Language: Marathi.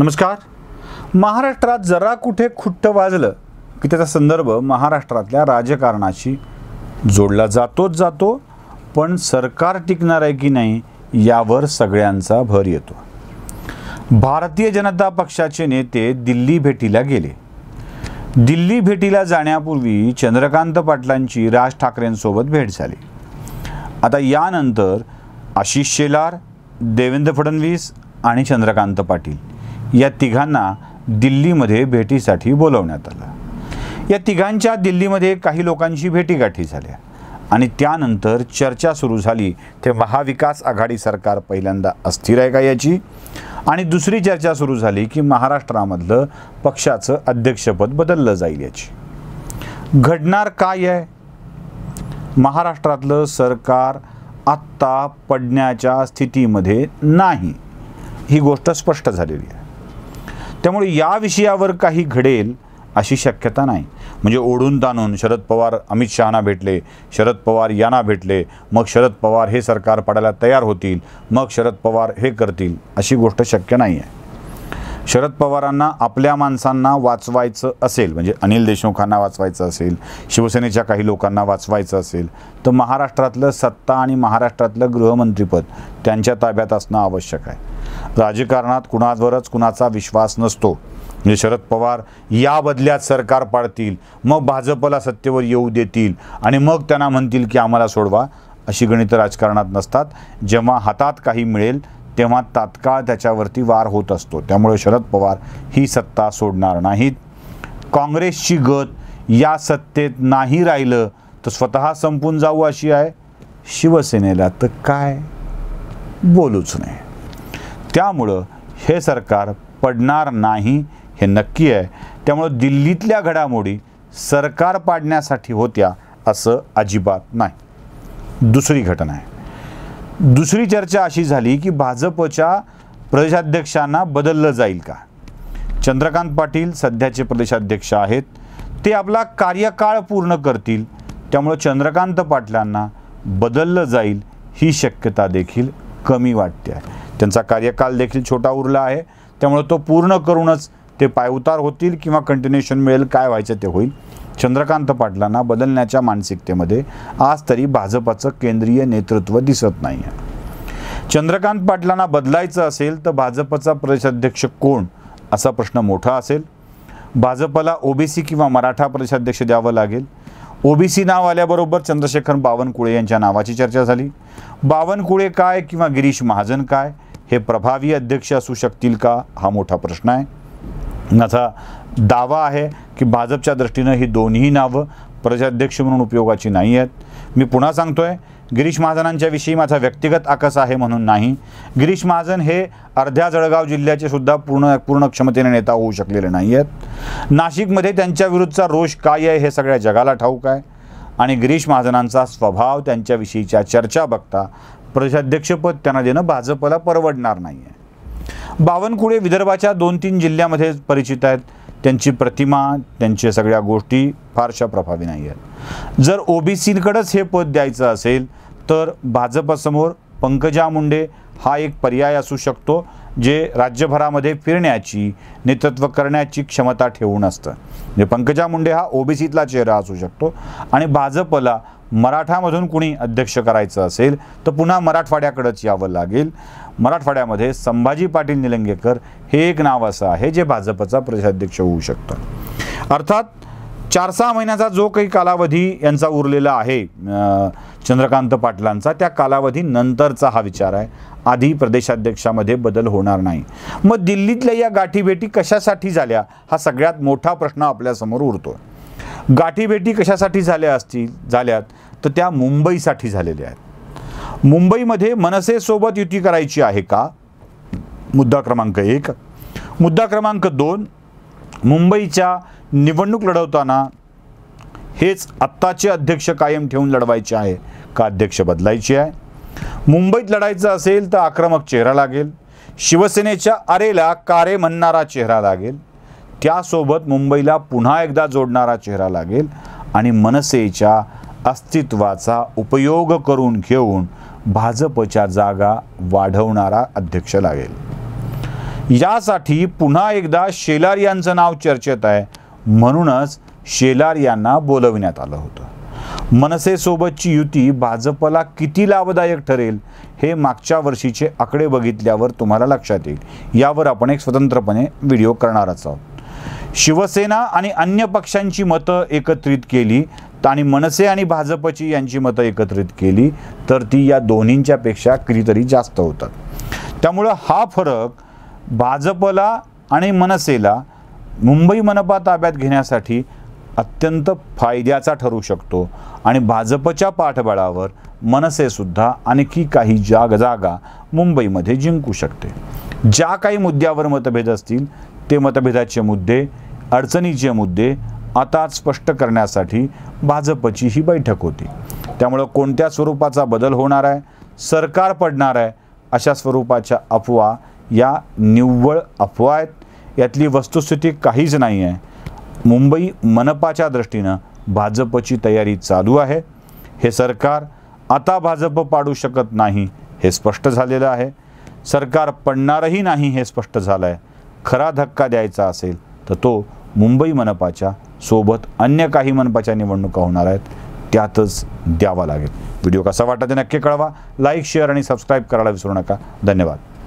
नमस्कार महाराष्ट्रात जरा कुठे खुट्ट वाजलं की त्याचा संदर्भ महाराष्ट्रातल्या राजकारणाशी जोडला जातोच जातो पण सरकार टिकणार आहे की नाही यावर सगळ्यांचा भर येतो भारतीय जनता पक्षाचे नेते दिल्ली भेटीला गेले दिल्ली भेटीला जाण्यापूर्वी चंद्रकांत पाटलांची राज ठाकरेंसोबत भेट झाली आता यानंतर आशिष शेलार देवेंद्र फडणवीस आणि चंद्रकांत पाटील या तिघांना दिल्लीमध्ये भेटीसाठी बोलवण्यात आलं या तिघांच्या दिल्लीमध्ये काही लोकांशी भेटीगाठी झाल्या आणि त्यानंतर चर्चा सुरू झाली ते महाविकास आघाडी सरकार पहिल्यांदा अस्थिर आहे का याची आणि दुसरी चर्चा सुरू झाली की महाराष्ट्रामधलं पक्षाचं अध्यक्षपद बदललं जाईल याची घडणार काय आहे महाराष्ट्रातलं सरकार आत्ता पडण्याच्या स्थितीमध्ये नाही ही गोष्ट स्पष्ट झालेली आहे त्यामुळे या विषयावर काही घडेल अशी शक्यता नाही म्हणजे ओढून ताणून शरद पवार अमित शहाना भेटले शरद पवार यांना भेटले मग शरद पवार हे सरकार पडायला तयार होतील मग शरद पवार हे करतील अशी गोष्ट शक्य नाही आहे शरद पवारांना आपल्या माणसांना वाचवायचं असेल म्हणजे अनिल देशमुखांना वाचवायचं असेल शिवसेनेच्या काही लोकांना वाचवायचं असेल तर महाराष्ट्रातलं सत्ता आणि महाराष्ट्रातलं गृहमंत्रीपद त्यांच्या ताब्यात असणं आवश्यक आहे राजकारणात कुणावरच कुणाचा विश्वास नसतो म्हणजे शरद पवार या बदल्यात सरकार पाडतील मग भाजपला सत्तेवर येऊ देतील आणि मग त्यांना म्हणतील की आम्हाला सोडवा अशी गणितं राजकारणात नसतात जेव्हा हातात काही मिळेल तेव्हा तात्काळ त्याच्यावरती वार होत असतो त्यामुळे शरद पवार ही सत्ता सोडणार नाहीत काँग्रेसची गत या सत्तेत नाही राहिलं तर स्वतः संपून जाऊ अशी आहे शिवसेनेला तर काय बोलूच नाही त्यामुळं हे सरकार पडणार नाही हे नक्की आहे त्यामुळं दिल्लीतल्या घडामोडी सरकार पाडण्यासाठी होत्या असं अजिबात नाही दुसरी घटना आहे दुसरी चर्चा अशी झाली की भाजपच्या प्रदेशाध्यक्षांना बदललं जाईल का चंद्रकांत पाटील सध्याचे प्रदेशाध्यक्ष आहेत ते आपला कार्यकाळ पूर्ण करतील त्यामुळं चंद्रकांत पाटलांना बदललं जाईल ही शक्यता देखील कमी वाटते आहे त्यांचा कार्यकाळ देखील छोटा उरला आहे त्यामुळं तो पूर्ण करूनच ते पायउतार होतील किंवा कंटिन्युएशन मिळेल काय व्हायचं ते होईल चंद्रकांत पाटलांना बदलण्याच्या मानसिकतेमध्ये आज तरी भाजपाचं केंद्रीय नेतृत्व दिसत नाही चंद्रकांत पाटलांना बदलायचं असेल तर भाजपचा प्रदेशाध्यक्ष कोण असा प्रश्न मोठा असेल भाजपला ओबीसी किंवा मराठा प्रदेशाध्यक्ष द्यावं लागेल ओबीसी नाव आल्याबरोबर चंद्रशेखर बावनकुळे यांच्या नावाची चर्चा झाली बावनकुळे काय किंवा गिरीश महाजन काय हे प्रभावी अध्यक्ष असू शकतील का हा मोठा प्रश्न आहे नथा दावा आहे की भाजपच्या दृष्टीनं ही दोन्ही नावं प्रजाध्यक्ष म्हणून उपयोगाची नाही आहेत मी पुन्हा सांगतो आहे गिरीश महाजनांच्याविषयी माझा व्यक्तिगत आकस आहे म्हणून नाही गिरीश महाजन हे अर्ध्या जळगाव जिल्ह्याचे सुद्धा पूर्ण पूर्ण क्षमतेने नेता होऊ शकलेले नाही आहेत नाशिकमध्ये त्यांच्याविरुद्धचा रोष काय आहे हे सगळ्या जगाला ठाऊक आहे आणि गिरीश महाजनांचा स्वभाव त्यांच्याविषयीच्या चर्चा बघता प्रदेशाध्यक्षपद त्यांना देणं भाजपला परवडणार नाही आहे बावनकुळे विदर्भाच्या दोन तीन जिल्ह्यामध्ये परिचित आहेत त्यांची प्रतिमा त्यांच्या सगळ्या गोष्टी फारशा प्रभावी नाही आहेत जर ओबीसीकडेच हे पद द्यायचं असेल तर भाजपसमोर पंकजा मुंडे हा एक पर्याय असू शकतो जे राज्यभरामध्ये फिरण्याची नेतृत्व करण्याची क्षमता ठेवून असतं म्हणजे पंकजा मुंडे हा ओबीसीतला चेहरा असू शकतो आणि भाजपला मराठामधून कुणी अध्यक्ष करायचं असेल तर पुन्हा मराठवाड्याकडंच यावं लागेल मराठवाड्यामध्ये संभाजी पाटील निलंगेकर हे एक नाव असं आहे जे भाजपचा प्रदेशाध्यक्ष होऊ शकतं अर्थात चार सहा महिन्याचा जो काही कालावधी यांचा उरलेला आहे चंद्रकांत पाटलांचा त्या कालावधी नंतरचा हा विचार आहे आधी प्रदेशाध्यक्षामध्ये बदल होणार नाही मग दिल्लीतल्या या गाठीभेटी कशासाठी झाल्या हा सगळ्यात मोठा प्रश्न आपल्यासमोर उरतो गाठीभेटी कशासाठी झाल्या असतील झाल्यात तर त्या मुंबईसाठी झालेल्या आहेत मुंबईमध्ये मनसेसोबत युती करायची आहे का मुद्दा क्रमांक एक मुद्दा क्रमांक दोन मुंबईच्या निवडणूक लढवताना हेच आत्ताचे अध्यक्ष कायम ठेवून लढवायचे आहे का अध्यक्ष बदलायचे आहे मुंबईत लढायचं असेल तर आक्रमक चेहरा लागेल शिवसेनेच्या आरेला कारे म्हणणारा चेहरा लागेल त्यासोबत मुंबईला पुन्हा एकदा जोडणारा चेहरा लागेल आणि मनसेच्या अस्तित्वाचा उपयोग करून घेऊन भाजपच्या जागा वाढवणारा अध्यक्ष लागेल यासाठी पुन्हा एकदा शेलार यांचं नाव चर्चेत आहे म्हणूनच शेलार यांना बोलविण्यात आलं होतं मनसेसोबतची युती भाजपला किती लाभदायक ठरेल हे मागच्या वर्षीचे आकडे बघितल्यावर तुम्हाला लक्षात येईल यावर आपण एक स्वतंत्रपणे व्हिडिओ करणारच आहोत शिवसेना आणि अन्य पक्षांची मतं एकत्रित केली आणि मनसे आणि भाजपची यांची मतं एकत्रित केली तर ती या दोन्हींच्यापेक्षा कितीतरी जास्त होतात त्यामुळं हा फरक भाजपला आणि मनसेला मुंबई मनपा ताब्यात घेण्यासाठी अत्यंत फायद्याचा ठरू शकतो आणि भाजपच्या पाठबळावर मनसेसुद्धा आणखी काही जाग जागा मुंबईमध्ये जिंकू शकते ज्या काही मुद्द्यावर मतभेद असतील ते मतभेदाचे मुद्दे अडचणीचे मुद्दे आता स्पष्ट करण्यासाठी भाजपची ही बैठक होती त्यामुळं कोणत्या स्वरूपाचा बदल होणार आहे सरकार पडणार आहे अशा स्वरूपाच्या अफवा या निव्वळ अफवा आहेत यातली वस्तुस्थिती काहीच नाही आहे मुंबई मनपाच्या दृष्टीनं भाजपची तयारी चालू आहे हे सरकार आता भाजप पाडू शकत नाही हे स्पष्ट झालेलं आहे सरकार पडणारही नाही हे स्पष्ट झालं आहे खरा धक्का द्यायचा असेल तर तो मुंबई मनपाच्या सोबत अन्य काही मनपाच्या निवडणुका होणार आहेत त्यातच द्यावा लागेल व्हिडिओ कसा वाटला ते नक्की कळवा लाईक शेअर आणि सबस्क्राईब करायला विसरू नका धन्यवाद